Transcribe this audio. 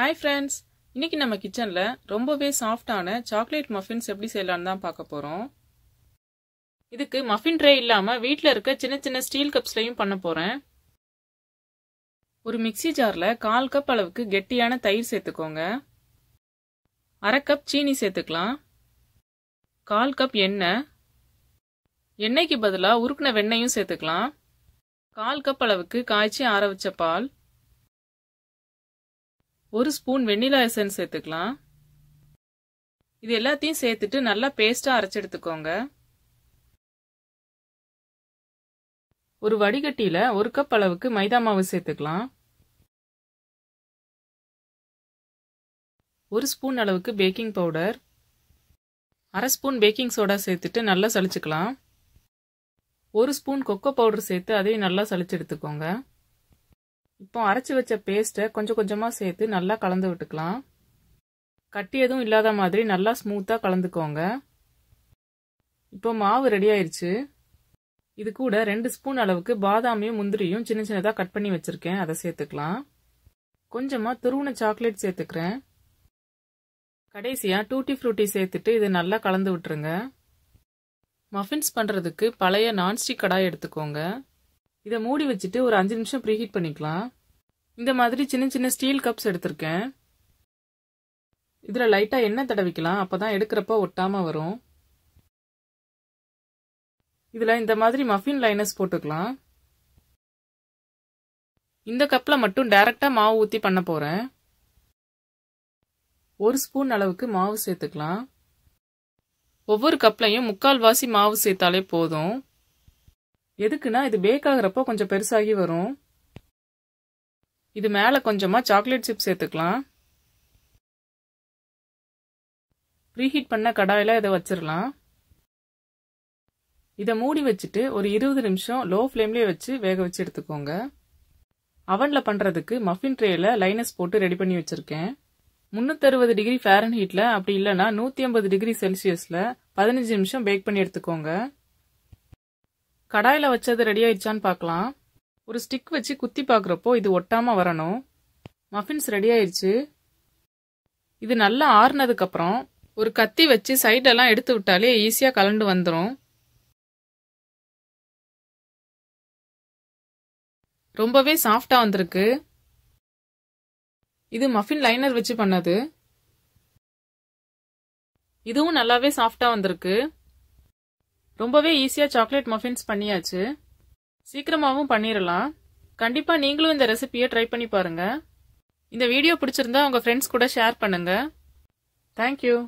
hi friends இன்றைக்கி நம்ம கிச்சனில் ரொம்பவே சாஃப்டான சாக்லேட் மஃபின்ஸ் எப்படி செய்யலான்னு தான் பார்க்க போகிறோம் இதுக்கு மஃபின் ட்ரே இல்லாமல் வீட்டில் இருக்க சின்ன சின்ன ஸ்டீல் கப்ஸ்லையும் பண்ண போகிறேன் ஒரு மிக்சி ஜாரில் கால் கப் அளவுக்கு கெட்டியான தயிர் சேர்த்துக்கோங்க அரை கப் சீனி சேர்த்துக்கலாம் கால் கப் எண்ணெய் எண்ணெய்க்கு பதிலாக உருக்கின வெண்ணெயும் சேர்த்துக்கலாம் கால் கப் அளவுக்கு காய்ச்சி ஆற வச்ச பால் ஒரு ஸ்பூன் வெண்ணிலா எசன்ஸ் சேர்த்துக்கலாம் இது எல்லாத்தையும் சேர்த்துட்டு நல்லா பேஸ்ட்டாக அரைச்சி எடுத்துக்கோங்க ஒரு வடிகட்டியில் ஒரு கப் அளவுக்கு மைதா மாவு சேர்த்துக்கலாம் ஒரு ஸ்பூன் அளவுக்கு பேக்கிங் பவுடர் அரை ஸ்பூன் பேக்கிங் சோடா சேர்த்துட்டு நல்லா சளிச்சுக்கலாம் ஒரு ஸ்பூன் கொக்கோ பவுடர் சேர்த்து அதையும் நல்லா சளிச்சு எடுத்துக்கோங்க இப்போ அரைச்சி வச்ச பேஸ்ட்டை கொஞ்சம் கொஞ்சமாக சேர்த்து நல்லா கலந்து விட்டுக்கலாம் கட்டி எதுவும் இல்லாத மாதிரி நல்லா ஸ்மூத்தாக கலந்துக்கோங்க இப்போ மாவு ரெடி ஆயிடுச்சு இது கூட ரெண்டு ஸ்பூன் அளவுக்கு பாதாமியும் முந்திரியும் சின்ன சின்னதாக கட் பண்ணி வச்சுருக்கேன் அதை சேர்த்துக்கலாம் கொஞ்சமாக துருவுன சாக்லேட் சேர்த்துக்கிறேன் கடைசியாக டூட்டி ஃப்ரூட்டி சேர்த்துட்டு இதை நல்லா கலந்து விட்டுருங்க மஃபின்ஸ் பண்ணுறதுக்கு பழைய நான்ஸ்டிக் கடாய் எடுத்துக்கோங்க இதை மூடி வச்சுட்டு ஒரு அஞ்சு நிமிஷம் ப்ரீஹீட் பண்ணிக்கலாம் இந்த மாதிரி சின்ன சின்ன ஸ்டீல் கப்ஸ் எடுத்திருக்கேன் இதில் லைட்டாக எண்ணெய் தடவிக்கலாம் அப்போ தான் எடுக்கிறப்ப ஒட்டாமல் வரும் இதில் இந்த மாதிரி மஃபின் லைனஸ் போட்டுக்கலாம் இந்த கப்பில் மட்டும் டேரெக்டாக மாவு ஊற்றி பண்ண போகிறேன் ஒரு ஸ்பூன் அளவுக்கு மாவு சேர்த்துக்கலாம் ஒவ்வொரு கப்லையும் முக்கால் வாசி மாவு சேர்த்தாலே போதும் எதுக்குன்னா இது பேக் ஆகுறப்போ கொஞ்சம் பெருசாகி வரும் இது மேலே கொஞ்சமாக சாக்லேட் சிப்ஸ் சேர்த்துக்கலாம் ப்ரீஹீட் பண்ண கடாயில இதை வச்சிடலாம் இதை மூடி வச்சுட்டு ஒரு இருபது நிமிஷம் லோ ஃப்ளேம்லேயே வச்சு வேக வச்சு எடுத்துக்கோங்க அவனில் பண்ணுறதுக்கு மஃபின் ட்ரேயில் லைனஸ் போட்டு ரெடி பண்ணி வச்சுருக்கேன் முந்நூற்றறுபது டிகிரி ஃபேரன் ஹீட்டில் அப்படி இல்லைனா நூற்றி ஐம்பது டிகிரி செல்சியஸில் பதினஞ்சு நிமிஷம் பேக் பண்ணி எடுத்துக்கோங்க கடாயில் வச்சது ரெடி ஆயிடுச்சான்னு பார்க்கலாம் ஒரு ஸ்டிக் வச்சு குத்தி பார்க்குறப்போ இது ஒட்டாமல் வரணும் மஃபின்ஸ் ரெடி ஆயிடுச்சு இது நல்லா ஆறுனதுக்கப்புறம் ஒரு கத்தி வச்சு சைடெல்லாம் எடுத்து விட்டாலே ஈஸியாக கலண்டு வந்துடும் ரொம்பவே சாஃப்டாக வந்திருக்கு இது மஃபின் லைனர் வச்சு பண்ணது இதுவும் நல்லாவே சாஃப்டாக வந்திருக்கு ரொம்பவே ஈஸியாக சாக்லேட் மஃபின்ஸ் பண்ணியாச்சு சீக்கிரமாகவும் பண்ணிடலாம் கண்டிப்பாக நீங்களும் இந்த ரெசிபியை ட்ரை பண்ணி பாருங்கள் இந்த வீடியோ பிடிச்சிருந்தா உங்கள் ஃப்ரெண்ட்ஸ் கூட ஷேர் பண்ணுங்கள் தேங்க்யூ